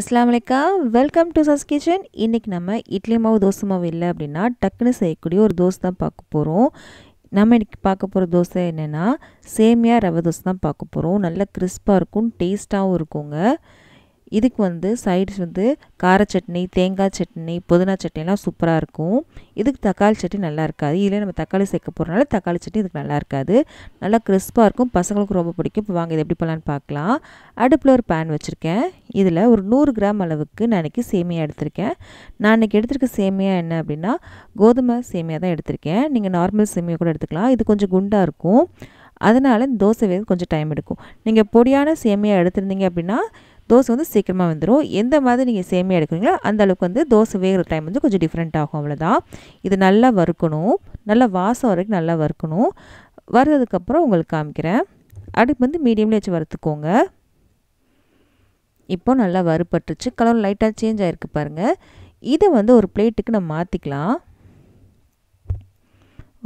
அஸ்லாம் வலைக்கம் welcome to சஸ் kitchen இன்றைக்கி நம்ம இட்லி மாவு தோசை மாவு இல்லை அப்படின்னா டக்குன்னு செய்யக்கூடிய ஒரு தோசை தான் பார்க்க போகிறோம் நம்ம இன்றைக்கி பார்க்க போகிற தோசை என்னென்னா சேமியா ரவை தோசை தான் பார்க்க போகிறோம் நல்லா கிறிஸ்பாக இருக்கும் டேஸ்ட்டாகவும் இருக்குங்க இதுக்கு வந்து சைட்ஸ் வந்து கார சட்னி தேங்காய் சட்னி புதினா சட்னிலாம் சூப்பராக இருக்கும் இதுக்கு தக்காளி சட்னி நல்லா இருக்காது இதில் நம்ம தக்காளி சேர்க்க போகிறனால தக்காளி சட்னி இதுக்கு நல்லா இருக்காது நல்லா கிறிஸ்பாக இருக்கும் பசங்களுக்கு ரொம்ப பிடிக்கும் இப்போ வாங்க இது எப்படி பண்ணலான்னு பார்க்கலாம் அடுப்பில் ஒரு பேன் வச்சுருக்கேன் இதில் ஒரு நூறு கிராம் அளவுக்கு நான் சேமியா எடுத்திருக்கேன் நான் இன்றைக்கி எடுத்திருக்க சேமியா என்ன அப்படின்னா கோதுமை சேமியா தான் எடுத்திருக்கேன் நீங்கள் நார்மல் சேமியா கூட எடுத்துக்கலாம் இது கொஞ்சம் குண்டாக இருக்கும் அதனால் தோசை வேறு கொஞ்சம் டைம் எடுக்கும் நீங்கள் பொடியான சேமியா எடுத்திருந்தீங்க அப்படின்னா தோசை வந்து சீக்கிரமாக வந்துடும் எந்த மாதிரி நீங்கள் சேமியாக எடுக்கிறீங்களோ அந்த அளவுக்கு வந்து தோசை வேகிற டைம் வந்து கொஞ்சம் டிஃப்ரெண்ட் ஆகும் அவ்வளோதான் இது நல்லா வறுக்கணும் நல்லா வாசம் வரைக்கும் நல்லா வறுக்கணும் வறுத்ததுக்கப்புறம் உங்களுக்கு காமிக்கிறேன் அடுப்பு வந்து மீடியம்லேயே வச்சு வறுத்துக்கோங்க இப்போ நல்லா வறுப்பட்டுருச்சு கலர் லைட்டாக சேஞ்ச் ஆகிருக்கு பாருங்கள் இதை வந்து ஒரு பிளேட்டுக்கு நம்ம மாற்றிக்கலாம்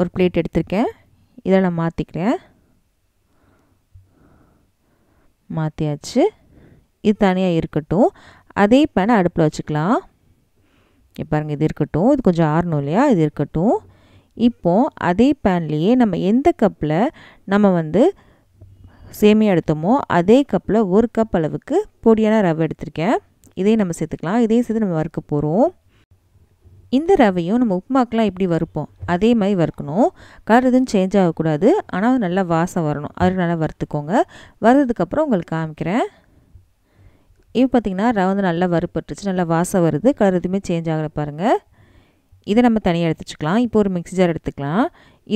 ஒரு பிளேட் எடுத்திருக்கேன் இதை நான் மாற்றிக்கிறேன் மாற்றியாச்சு இது தனியாக இருக்கட்டும் அதே பேனை அடுப்பில் வச்சுக்கலாம் பாருங்கள் இது இருக்கட்டும் இது கொஞ்சம் ஆறணும் இல்லையா இது இருக்கட்டும் இப்போது அதே பேன்லேயே நம்ம எந்த கப்பில் நம்ம வந்து சேமியா எடுத்தோமோ அதே கப்பில் ஒரு கப் அளவுக்கு பொடியான ரவை எடுத்திருக்கேன் இதையும் நம்ம சேர்த்துக்கலாம் இதையும் சேர்த்து நம்ம வறுக்க போகிறோம் இந்த ரவையும் நம்ம உப்புமாக்கெலாம் எப்படி வறுப்போம் அதே மாதிரி வறுக்கணும் கலர் எதுவும் சேஞ்ச் ஆகக்கூடாது ஆனால் நல்லா வாசம் வரணும் அது நல்லா வறுத்துக்கோங்க வறுத்ததுக்கப்புறம் உங்களுக்கு காமிக்கிறேன் இப்போ பார்த்திங்கன்னா ரவை வந்து நல்லா வறுப்பட்டுருச்சு நல்லா வாசம் வருது கலர் எதுவுமே சேஞ்ச் ஆகலை பாருங்கள் இதை நம்ம தனியாக எடுத்துச்சுக்கலாம் இப்போ ஒரு மிக்சி ஜார் எடுத்துக்கலாம்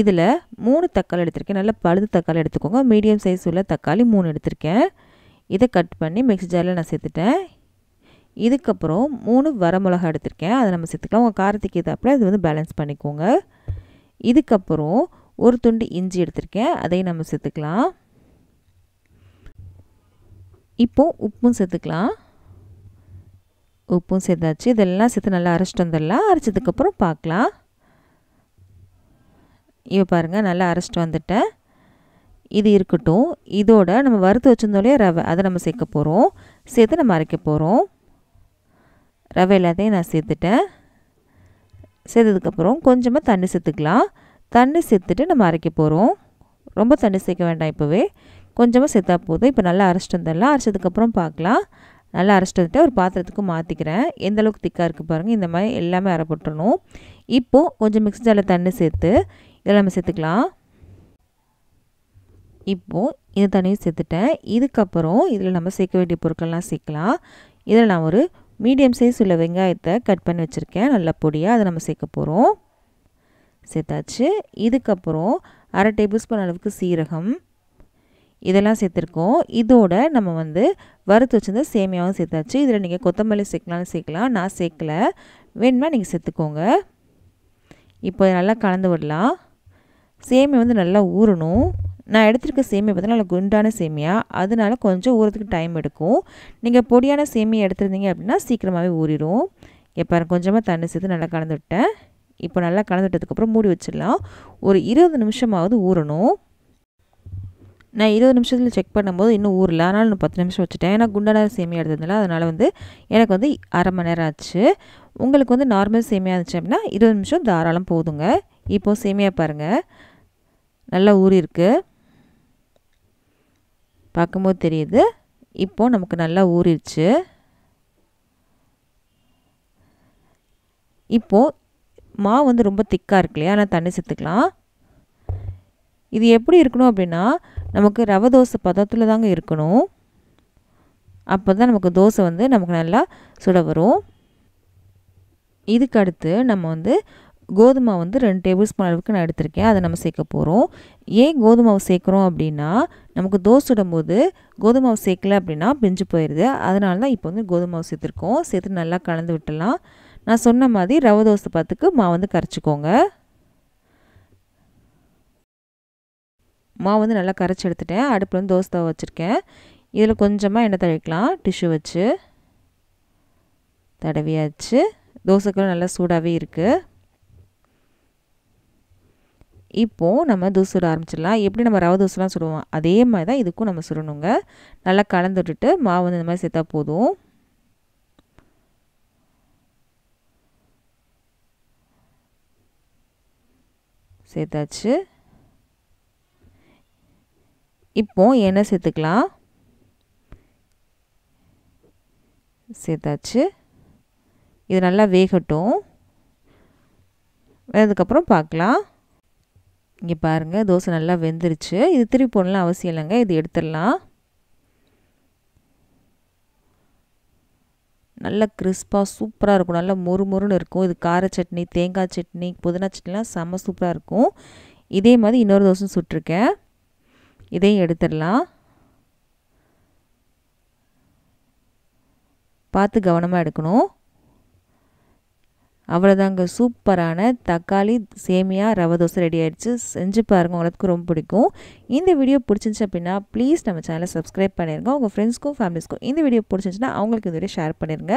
இதில் மூணு தக்காளி எடுத்திருக்கேன் நல்லா பழுது தக்காளி எடுத்துக்கோங்க மீடியம் சைஸ் உள்ள தக்காளி மூணு எடுத்திருக்கேன் இதை கட் பண்ணி மிக்சி ஜாரில் நான் சேர்த்துட்டேன் இதுக்கப்புறம் மூணு வரமிளகா எடுத்திருக்கேன் அதை நம்ம சேர்த்துக்கலாம் உங்கள் காரத்துக்கு ஏற்றாப்புல இது வந்து பேலன்ஸ் பண்ணிக்கோங்க இதுக்கப்புறம் ஒரு துண்டு இஞ்சி எடுத்திருக்கேன் அதையும் நம்ம சேர்த்துக்கலாம் இப்போது உப்பும் சேர்த்துக்கலாம் உப்பும் சேர்த்தாச்சு இதெல்லாம் சேர்த்து நல்லா அரைச்சிட்டு வந்துடலாம் அரைச்சதுக்கப்புறம் பார்க்கலாம் இவ பாருங்கள் நல்லா அரைச்சிட்டு வந்துட்டேன் இது இருக்கட்டும் இதோட நம்ம வறுத்து வச்சுருந்தோலையே ரவை அதை நம்ம சேர்க்க போகிறோம் சேர்த்து நம்ம அரைக்க போகிறோம் ரவை எல்லாத்தையும் நான் சேர்த்துட்டேன் சேர்த்ததுக்கப்புறம் கொஞ்சமாக தண்ணி சேர்த்துக்கலாம் தண்ணி சேர்த்துட்டு நம்ம அரைக்க போகிறோம் ரொம்ப தண்ணி சேர்க்க வேண்டாம் இப்போவே கொஞ்சமாக சேர்த்தா போதும் இப்போ நல்லா அரைச்சிட்டு வந்துடலாம் அரைச்சதுக்கப்புறம் பார்க்கலாம் நல்லா அரைச்சிட்டு வந்துட்டு ஒரு பாத்திரத்துக்கு மாற்றிக்கிறேன் எந்த அளவுக்கு திக்காக இருக்குது பாருங்கள் இந்த மாதிரி எல்லாமே அரைப்பட்டுணும் இப்போது கொஞ்சம் மிக்ஸ் ஜாரில் தண்ணி சேர்த்து நம்ம சேர்த்துக்கலாம் இப்போது இந்த தண்ணியும் சேர்த்துட்டேன் இதுக்கப்புறம் இதில் நம்ம சேர்க்க வேண்டிய பொருட்கள்லாம் சேர்க்கலாம் இதில் நான் ஒரு மீடியம் சைஸ் உள்ள வெங்காயத்தை கட் பண்ணி வச்சுருக்கேன் நல்ல பொடியாக அதை நம்ம சேர்க்க போகிறோம் சேர்த்தாச்சு இதுக்கப்புறம் அரை டேபிள் ஸ்பூன் அளவுக்கு சீரகம் இதெல்லாம் சேர்த்துருக்கோம் இதோட நம்ம வந்து வறுத்து வச்சிருந்த சேமியாவும் சேர்த்தாச்சு இதில் நீங்கள் கொத்தமல்லி சேர்க்கலாம்னு சேர்க்கலாம் நான் சேர்க்கல வேணுமா நீங்கள் சேர்த்துக்கோங்க இப்போ நல்லா கலந்து விடலாம் சேமியா வந்து நல்லா ஊறணும் நான் எடுத்துருக்க சேமியா பார்த்தீங்கன்னா நல்லா குண்டான சேமியா அதனால கொஞ்சம் ஊறத்துக்கு டைம் எடுக்கும் நீங்கள் பொடியான சேமியா எடுத்துருந்தீங்க அப்படின்னா சீக்கிரமாகவே ஊறிடும் எப்பாரு கொஞ்சமாக தண்ணி சேர்த்து நல்லா கலந்து விட்டேன் இப்போ நல்லா கலந்து விட்டதுக்கப்புறம் மூடி வச்சிடலாம் ஒரு இருபது நிமிஷமாவது ஊறணும் நான் இருபது நிமிஷத்தில் செக் பண்ணும்போது இன்னும் ஊரில் அதனால் இன்னும் பத்து நிமிஷம் வச்சுட்டேன் ஏன்னா குண்டனாக சேமியா எடுத்ததுனால அதனால் வந்து எனக்கு வந்து அரை மணி நேரம் ஆச்சு உங்களுக்கு வந்து நார்மல் சேமியா இருந்துச்சு அப்படின்னா இருபது நிமிஷம் தாராளம் போதுங்க இப்போது சேமியா பாருங்கள் நல்லா ஊறி இருக்குது பார்க்கும்போது தெரியுது இப்போது நமக்கு நல்லா ஊறிடுச்சு இப்போது மா வந்து ரொம்ப திக்காக இருக்கு இல்லையா ஆனால் தண்ணி சேர்த்துக்கலாம் இது எப்படி இருக்கணும் அப்படின்னா நமக்கு ரவை தோசை பதத்தில் தாங்க இருக்கணும் அப்போ தான் நமக்கு தோசை வந்து நமக்கு நல்லா சுட வரும் இதுக்கு அடுத்து நம்ம வந்து கோதுமை வந்து ரெண்டு டேபிள் ஸ்பூன் அளவுக்கு நான் எடுத்திருக்கேன் அதை நம்ம சேர்க்க போகிறோம் ஏன் கோதுமாவை சேர்க்குறோம் அப்படின்னா நமக்கு தோசை சுடும்போது கோதுமாவை சேர்க்கல அப்படின்னா பிஞ்சு போயிடுது அதனால தான் இப்போ வந்து கோதுமாவை சேர்த்துருக்கோம் சேர்த்து நல்லா கலந்து விட்டலாம் நான் சொன்ன மாதிரி ரவை தோசை பார்த்துக்கு மாவு வந்து கரைச்சிக்கோங்க மாவு வந்து நல்லா கரைச்சி எடுத்துட்டேன் அடுப்பில் வந்து தோசை தவ வச்சுருக்கேன் இதில் கொஞ்சமாக எண்ணெய் தழிக்கலாம் டிஷ்யூ வச்சு தடவியாச்சு தோசைக்கெல்லாம் நல்லா சூடாகவே இருக்குது இப்போது நம்ம தூசு சுட ஆரம்பிச்சிடலாம் எப்படி நம்ம ரவை தோசைலாம் சுடுவோம் அதே மாதிரி தான் இதுக்கும் நம்ம சுடணுங்க நல்லா கலந்து விட்டுட்டு மாவு வந்து இந்த மாதிரி சேர்த்தா போதும் சேர்த்தாச்சு இப்போது என்ன சேர்த்துக்கலாம் சேர்த்தாச்சு இது நல்லா வேகட்டும் அதுக்கப்புறம் பார்க்கலாம் இங்கே பாருங்கள் தோசை நல்லா வெந்துருச்சு இது திருப்பி போடலாம் அவசியம் இல்லைங்க இது எடுத்துடலாம் நல்லா கிறிஸ்பாக சூப்பராக இருக்கும் நல்லா மொறு மொறுன்னு இருக்கும் இது கார சட்னி தேங்காய் சட்னி புதினா சட்னிலாம் செம்ம சூப்பராக இருக்கும் இதே மாதிரி இன்னொரு தோசை சுட்டிருக்கேன் இதையும் எடுத்துடலாம் பார்த்து கவனமாக எடுக்கணும் அவ்வளோதாங்க சூப்பரான தக்காளி சேமியா ரவை தோசை ரெடி ஆகிடுச்சு செஞ்சு பாருங்கள் உங்களுக்கு ரொம்ப பிடிக்கும் இந்த வீடியோ பிடிச்சிருந்துச்சு அப்படின்னா ப்ளீஸ் நம்ம சேனலை சப்ஸ்கிரைப் பண்ணிடுங்க உங்கள் ஃப்ரெண்ட்ஸ்க்கும் ஃபேமிலிஸ்க்கும் இந்த வீடியோ பிடிச்சிருந்துச்சுன்னா அவங்களுக்கு இந்த வீடியோ ஷேர் பண்ணிடுங்க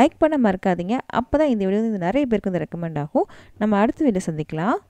லைக் பண்ண மறக்காதீங்க அப்போ தான் இந்த வீடியோ வந்து நிறைய பேருக்கு வந்து ரெக்கமெண்ட் ஆகும் நம்ம அடுத்த வீடியோ சந்திக்கலாம்